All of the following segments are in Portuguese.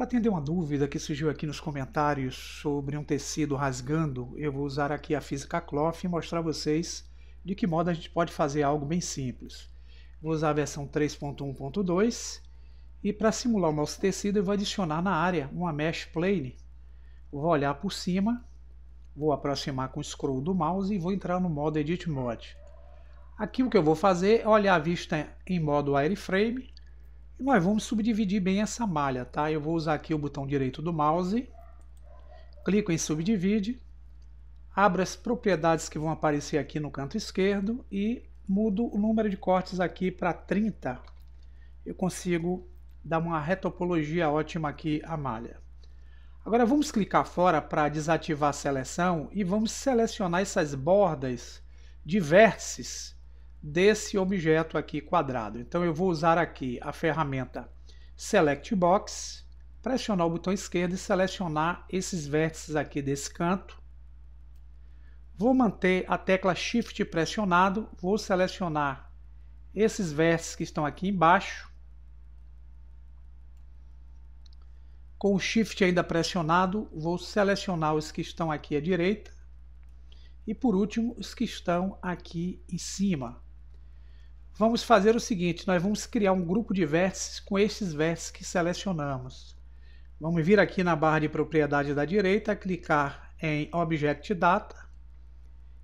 Para atender uma dúvida que surgiu aqui nos comentários sobre um tecido rasgando, eu vou usar aqui a física cloth e mostrar a vocês de que modo a gente pode fazer algo bem simples. Vou usar a versão 3.1.2 e para simular o nosso tecido eu vou adicionar na área uma mesh plane. Vou olhar por cima, vou aproximar com o scroll do mouse e vou entrar no modo Edit Mode. Aqui o que eu vou fazer é olhar a vista em modo wireframe nós vamos subdividir bem essa malha, tá? Eu vou usar aqui o botão direito do mouse, clico em subdivide, abro as propriedades que vão aparecer aqui no canto esquerdo e mudo o número de cortes aqui para 30. Eu consigo dar uma retopologia ótima aqui à malha. Agora vamos clicar fora para desativar a seleção e vamos selecionar essas bordas de vértices desse objeto aqui quadrado. Então eu vou usar aqui a ferramenta Select Box, pressionar o botão esquerdo e selecionar esses vértices aqui desse canto. Vou manter a tecla Shift pressionado, vou selecionar esses vértices que estão aqui embaixo. Com o Shift ainda pressionado, vou selecionar os que estão aqui à direita e por último os que estão aqui em cima. Vamos fazer o seguinte: nós vamos criar um grupo de vértices com estes vértices que selecionamos. Vamos vir aqui na barra de propriedades da direita, clicar em Object Data.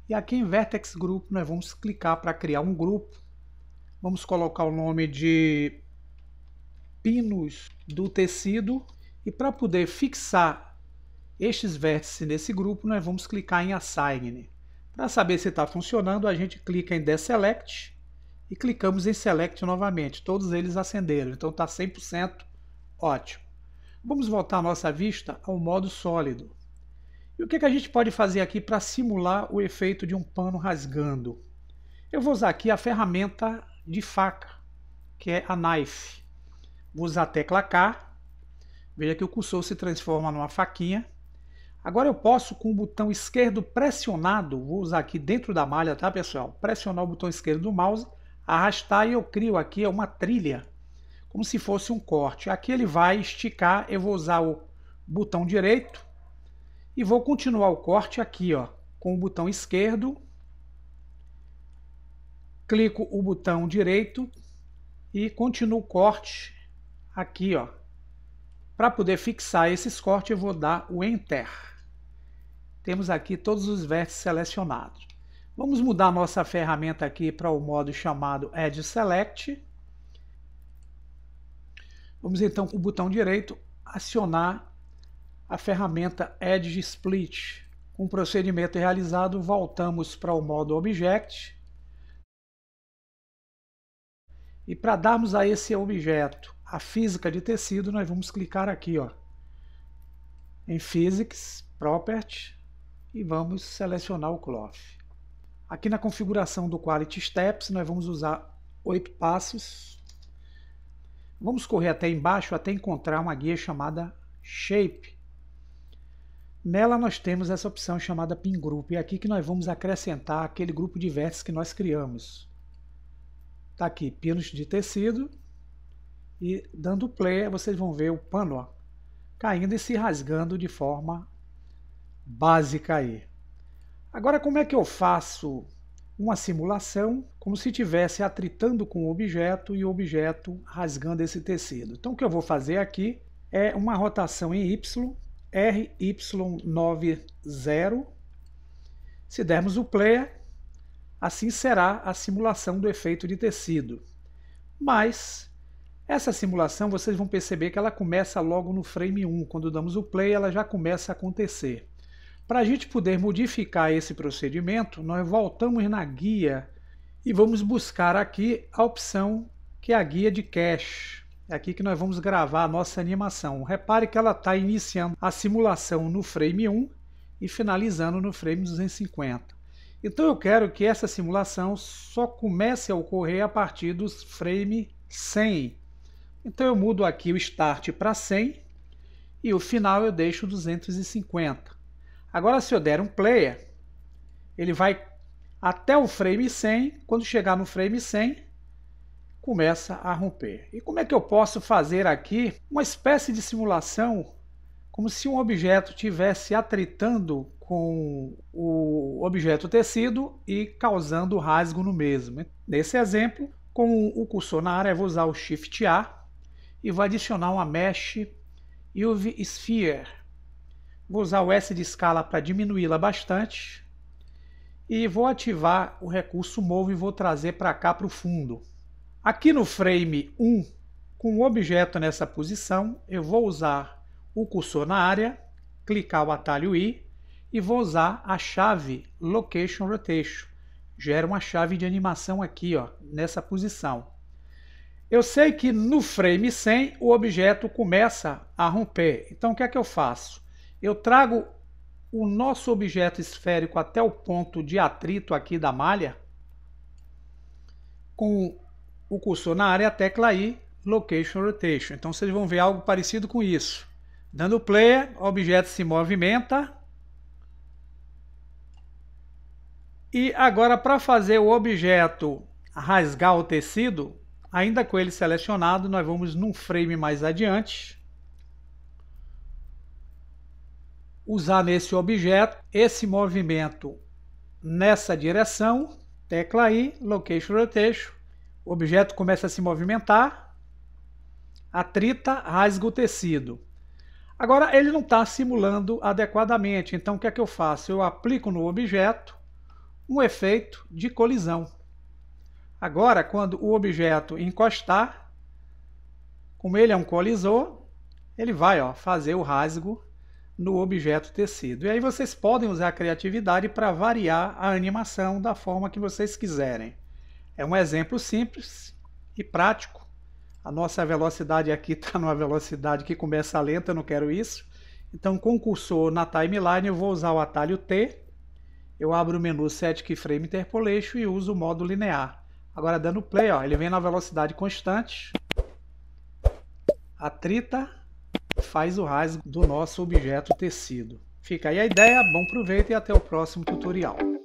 E aqui em Vertex Group nós vamos clicar para criar um grupo. Vamos colocar o nome de pinos do tecido. E para poder fixar estes vértices nesse grupo, nós vamos clicar em Assign. Para saber se está funcionando, a gente clica em Deselect e clicamos em Select novamente. Todos eles acenderam, então está 100% ótimo. Vamos voltar nossa vista ao modo sólido. E o que, é que a gente pode fazer aqui para simular o efeito de um pano rasgando? Eu vou usar aqui a ferramenta de faca, que é a Knife. Vou usar a tecla K. Veja que o cursor se transforma numa faquinha. Agora eu posso, com o botão esquerdo pressionado, vou usar aqui dentro da malha, tá pessoal? Pressionar o botão esquerdo do mouse Arrastar, e eu crio aqui é uma trilha, como se fosse um corte. Aqui ele vai esticar, eu vou usar o botão direito e vou continuar o corte aqui, ó, com o botão esquerdo. Clico o botão direito e continuo o corte aqui, ó. Para poder fixar esses cortes, eu vou dar o Enter. Temos aqui todos os vértices selecionados. Vamos mudar nossa ferramenta aqui para o modo chamado Edge Select. Vamos então com o botão direito acionar a ferramenta Edge Split. Com o procedimento realizado, voltamos para o modo Object. E para darmos a esse objeto a física de tecido, nós vamos clicar aqui ó, em Physics, Property, e vamos selecionar o Cloth. Aqui na configuração do Quality Steps, nós vamos usar oito passos. Vamos correr até embaixo até encontrar uma guia chamada Shape. Nela nós temos essa opção chamada Pin Group, e é aqui que nós vamos acrescentar aquele grupo de vértices que nós criamos. Está aqui, pinos de tecido, e dando play vocês vão ver o pano ó, caindo e se rasgando de forma básica aí. Agora, como é que eu faço uma simulação como se estivesse atritando com o objeto e o objeto rasgando esse tecido. Então o que eu vou fazer aqui é uma rotação em Y, RY90. Se dermos o player, assim será a simulação do efeito de tecido. Mas essa simulação vocês vão perceber que ela começa logo no frame 1, quando damos o play ela já começa a acontecer. Para a gente poder modificar esse procedimento, nós voltamos na guia e vamos buscar aqui a opção que é a guia de cache. É aqui que nós vamos gravar a nossa animação. Repare que ela está iniciando a simulação no frame 1 e finalizando no frame 250. Então eu quero que essa simulação só comece a ocorrer a partir do frame 100. Então eu mudo aqui o start para 100 e o final eu deixo 250. Agora, se eu der um player, ele vai até o frame 100. Quando chegar no frame 100, começa a romper. E como é que eu posso fazer aqui uma espécie de simulação como se um objeto estivesse atritando com o objeto tecido e causando rasgo no mesmo. Nesse exemplo, com o cursor na área, eu vou usar o Shift A e vou adicionar uma mesh UV Sphere Vou usar o S de escala para diminuí-la bastante. E vou ativar o recurso Move e vou trazer para cá para o fundo. Aqui no frame 1, com o objeto nessa posição, eu vou usar o cursor na área, clicar o atalho I e vou usar a chave Location Rotation. Gera uma chave de animação aqui, ó, nessa posição. Eu sei que no frame 100 o objeto começa a romper. Então o que é que eu faço? Eu trago o nosso objeto esférico até o ponto de atrito aqui da malha, com o cursor na área, a tecla I, Location Rotation. Então vocês vão ver algo parecido com isso. Dando play, o objeto se movimenta. E agora para fazer o objeto rasgar o tecido, ainda com ele selecionado, nós vamos num frame mais adiante. usar nesse objeto esse movimento nessa direção, tecla I, location rotation, o objeto começa a se movimentar, atrita, rasga o tecido. Agora ele não está simulando adequadamente, então o que é que eu faço? Eu aplico no objeto um efeito de colisão. Agora, quando o objeto encostar, como ele é um colisor, ele vai ó, fazer o rasgo no objeto tecido. E aí vocês podem usar a criatividade para variar a animação da forma que vocês quiserem. É um exemplo simples e prático. A nossa velocidade aqui está numa velocidade que começa lenta, eu não quero isso. Então, com o cursor na timeline, eu vou usar o atalho T. Eu abro o menu Set Keyframe Interpolation e uso o modo linear. Agora, dando play, ó, ele vem na velocidade constante, a 30 faz o rasgo do nosso objeto tecido. Fica aí a ideia, bom proveito e até o próximo tutorial.